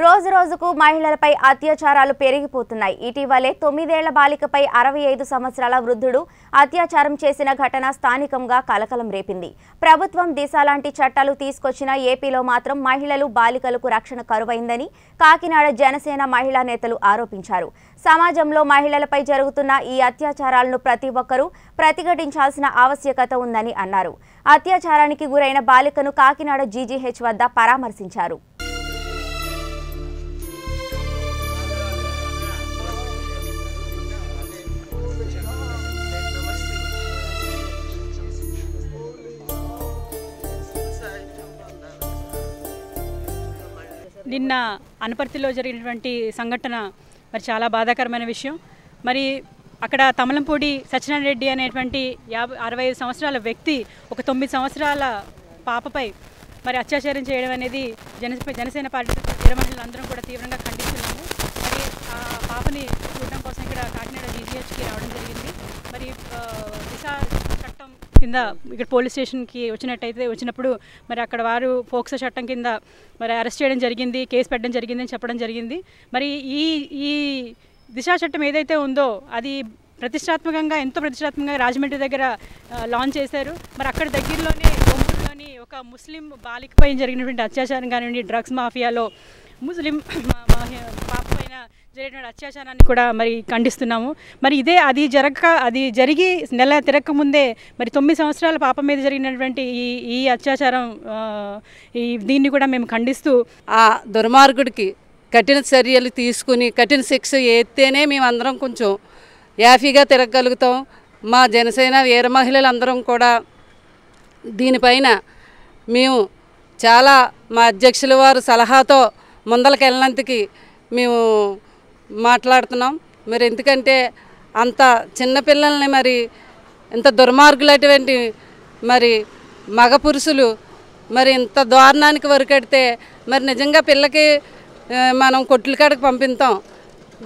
రోజు రోజుకు మహిళలపై అత్యాచారాలు పెరిగిపోతున్నాయి ఇటీవలే తొమ్మిదేళ్ల బాలికపై అరవై ఐదు సంవత్సరాల వృద్ధుడు అత్యాచారం చేసిన ఘటన స్థానికంగా కలకలం రేపింది ప్రభుత్వం దిశ చట్టాలు తీసుకొచ్చిన ఏపీలో మాత్రం మహిళలు బాలికలకు రక్షణ కరువైందని కాకినాడ జనసేన మహిళా నేతలు ఆరోపించారు సమాజంలో మహిళలపై జరుగుతున్న ఈ అత్యాచారాలను ప్రతి ఒక్కరూ ప్రతిఘటించాల్సిన ఆవశ్యకత ఉందని అన్నారు అత్యాచారానికి గురైన బాలికను కాకినాడ జీజీహెచ్ వద్ద పరామర్శించారు నిన్న అనపర్తిలో జరిగినటువంటి సంఘటన మరి చాలా బాధాకరమైన విషయం మరి అక్కడ తమలంపూడి సత్యనారాయణ రెడ్డి అనేటువంటి యాభై అరవై ఐదు సంవత్సరాల వ్యక్తి ఒక తొమ్మిది సంవత్సరాల పాపపై మరి అత్యాచారం చేయడం అనేది జన జనసేన పార్టీ వీరమహిళలు అందరం కూడా తీవ్రంగా ఖండిస్తున్నాము మరి ఆ పాపని చూడడం కోసం ఇక్కడ కాకినాడ జీజీహెచ్కి రావడం జరిగింది మరి దిశ కింద ఇక్కడ పోలీస్ స్టేషన్కి వచ్చినట్టయితే వచ్చినప్పుడు మరి అక్కడ వారు ఫోక్సో చట్టం కింద మరి అరెస్ట్ చేయడం జరిగింది కేసు పెట్టడం జరిగింది అని చెప్పడం జరిగింది మరి ఈ ఈ దిశా చట్టం ఏదైతే ఉందో అది ప్రతిష్టాత్మకంగా ఎంతో ప్రతిష్టాత్మకంగా రాజమండ్రి దగ్గర లాంచ్ చేశారు మరి అక్కడ దగ్గరలోనే ఒంగూరులోని ఒక ముస్లిం బాలికపై జరిగినటువంటి అత్యాచారం కానివ్వండి డ్రగ్స్ మాఫియాలో ముస్లిం పాప పైన జరిగిన అత్యాచారాన్ని కూడా మరి ఖండిస్తున్నాము మరి ఇదే అది జరగక అది జరిగి నెల తిరగక ముందే మరి తొమ్మిది సంవత్సరాల పాప మీద జరిగినటువంటి ఈ ఈ అత్యాచారం ఈ దీన్ని కూడా మేము ఖండిస్తూ ఆ దుర్మార్గుడికి కఠిన చర్యలు తీసుకుని కఠిన శిక్ష ఎత్తేనే మేమందరం కొంచెం యాఫీగా తిరగగలుగుతాం మా జనసేన వీర మహిళలందరం కూడా దీనిపైన మేము చాలా మా అధ్యక్షుల వారు సలహాతో ముందలకెళ్ళినంతకి మేము మాట్లాడుతున్నాం మరి ఎందుకంటే అంత చిన్నపిల్లల్ని మరి ఇంత దుర్మార్గులటువంటి మరి మగ పురుషులు మరి ఇంత దారుణానికి వరకెడితే మరి నిజంగా పిల్లకి మనం కొట్లు పంపిస్తాం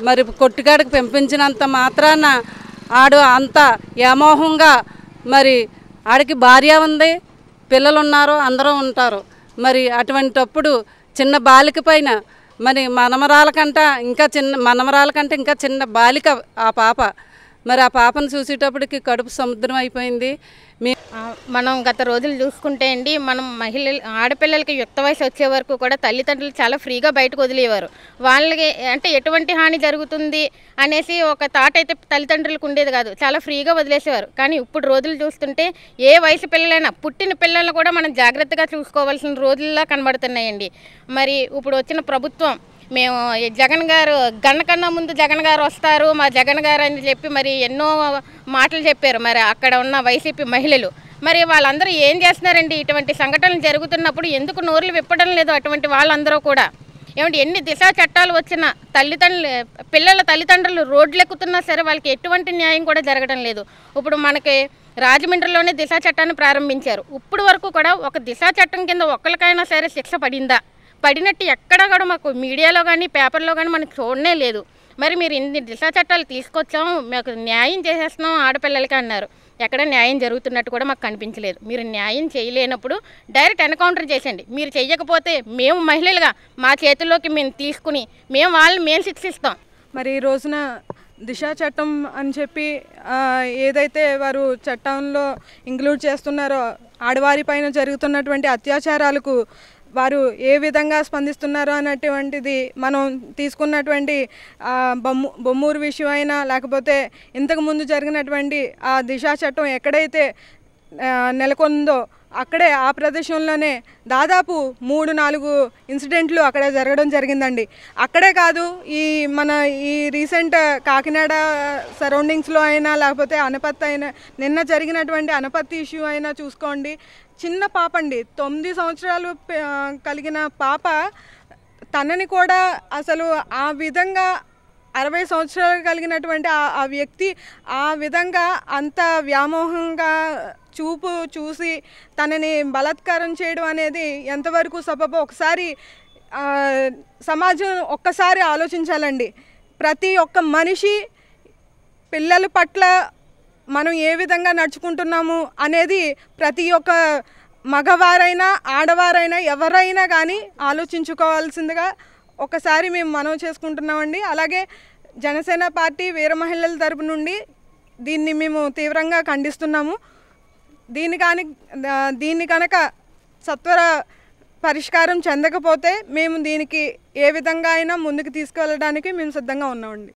మరి కొట్టుకాడకు పంపించినంత మాత్రాన ఆడు అంత వ్యామోహంగా మరి ఆడికి భార్య ఉంది పిల్లలు ఉన్నారు అందరూ ఉంటారు మరి అటువంటిప్పుడు చిన్న బాలిక పైన మరి మనమరాల కంట ఇంకా చిన్న మనమరాల కంటే ఇంకా చిన్న బాలిక ఆ పాప మరి ఆ పాపను చూసేటప్పటికి కడుపు సముద్రం అయిపోయింది మనం గత రోజులు చూసుకుంటే అండి మనం మహిళలు ఆడపిల్లలకి యుక్త వయసు వచ్చే వరకు కూడా తల్లిదండ్రులు చాలా ఫ్రీగా బయటకు వదిలేవారు వాళ్ళకి అంటే ఎటువంటి హాని జరుగుతుంది అనేసి ఒక థాట్ అయితే తల్లిదండ్రులకు ఉండేది కాదు చాలా ఫ్రీగా వదిలేసేవారు కానీ ఇప్పుడు రోజులు చూస్తుంటే ఏ వయసు పిల్లలైనా పుట్టిన పిల్లలు కూడా మనం జాగ్రత్తగా చూసుకోవాల్సిన రోజుల్లా కనబడుతున్నాయండి మరి ఇప్పుడు వచ్చిన ప్రభుత్వం మేము జగన్ గారు గన్న కన్నా ముందు జగన్ గారు వస్తారు మా జగన్ గారు అని చెప్పి మరి ఎన్నో మాటలు చెప్పారు మరి అక్కడ ఉన్న వైసీపీ మహిళలు మరి వాళ్ళందరూ ఏం చేస్తున్నారండి ఇటువంటి సంఘటనలు జరుగుతున్నప్పుడు ఎందుకు నోర్లు విప్పడం లేదు అటువంటి వాళ్ళందరూ కూడా ఏమంటే ఎన్ని దిశా చట్టాలు వచ్చినా తల్లిదండ్రులు పిల్లల తల్లిదండ్రులు రోడ్లు ఎక్కుతున్నా సరే వాళ్ళకి ఎటువంటి న్యాయం కూడా జరగడం లేదు ఇప్పుడు మనకి రాజమండ్రిలోనే దిశా చట్టాన్ని ప్రారంభించారు ఇప్పుడు వరకు కూడా ఒక దిశా చట్టం కింద ఒక్కరికైనా సరే శిక్ష పడిందా పడినట్టు ఎక్కడ కూడా మాకు మీడియాలో కానీ పేపర్లో కానీ మనకు చూడనే లేదు మరి మీరు ఇన్ని దిశా చట్టాలు తీసుకొచ్చాము మాకు న్యాయం చేసేస్తున్నాం ఆడపిల్లలకి అన్నారు ఎక్కడ న్యాయం జరుగుతున్నట్టు కూడా మాకు కనిపించలేదు మీరు న్యాయం చేయలేనప్పుడు డైరెక్ట్ ఎన్కౌంటర్ చేసేయండి మీరు చేయకపోతే మేము మహిళలుగా మా చేతుల్లోకి మేము తీసుకుని మేము వాళ్ళని మేము శిక్షిస్తాం మరి ఈ రోజున దిశా చట్టం అని చెప్పి ఏదైతే వారు చట్టంలో ఇంక్లూడ్ చేస్తున్నారో ఆడవారి పైన జరుగుతున్నటువంటి అత్యాచారాలకు వారు ఏ విధంగా స్పందిస్తున్నారు అన్నటువంటిది మనం తీసుకున్నటువంటి బొమ్ము బొమ్మూరు విషయం అయినా లేకపోతే ఇంతకుముందు జరిగినటువంటి ఆ దిశా చట్టం ఎక్కడైతే నెలకొందో అక్కడే ఆ ప్రదేశంలోనే దాదాపు మూడు నాలుగు ఇన్సిడెంట్లు అక్కడ జరగడం జరిగిందండి అక్కడే కాదు ఈ మన ఈ రీసెంట్ కాకినాడ సరౌండింగ్స్లో అయినా లేకపోతే అనపత్తి అయినా నిన్న జరిగినటువంటి అనపత్తి ఇష్యూ అయినా చూసుకోండి చిన్న పాప అండి తొమ్మిది సంవత్సరాలు కలిగిన పాప తనని కూడా అసలు ఆ విధంగా అరవై సంవత్సరాలు కలిగినటువంటి ఆ వ్యక్తి ఆ విధంగా అంత వ్యామోహంగా చూపు చూసి తనని బలాత్కారం చేయడం అనేది ఎంతవరకు సబబో ఒకసారి సమాజం ఒక్కసారి ఆలోచించాలండి ప్రతి ఒక్క మనిషి పిల్లల పట్ల మనం ఏ విధంగా నడుచుకుంటున్నాము అనేది ప్రతి ఒక్క మగవారైనా ఆడవారైనా ఎవరైనా కానీ ఆలోచించుకోవాల్సిందిగా ఒకసారి మేము మనవి చేసుకుంటున్నామండి అలాగే జనసేన పార్టీ వీర మహిళల తరపు నుండి దీన్ని మేము తీవ్రంగా ఖండిస్తున్నాము దీన్ని కానీ దీన్ని కనుక సత్వర పరిష్కారం చెందకపోతే మేము దీనికి ఏ విధంగా అయినా ముందుకు తీసుకువెళ్ళడానికి మేము సిద్ధంగా ఉన్నామండి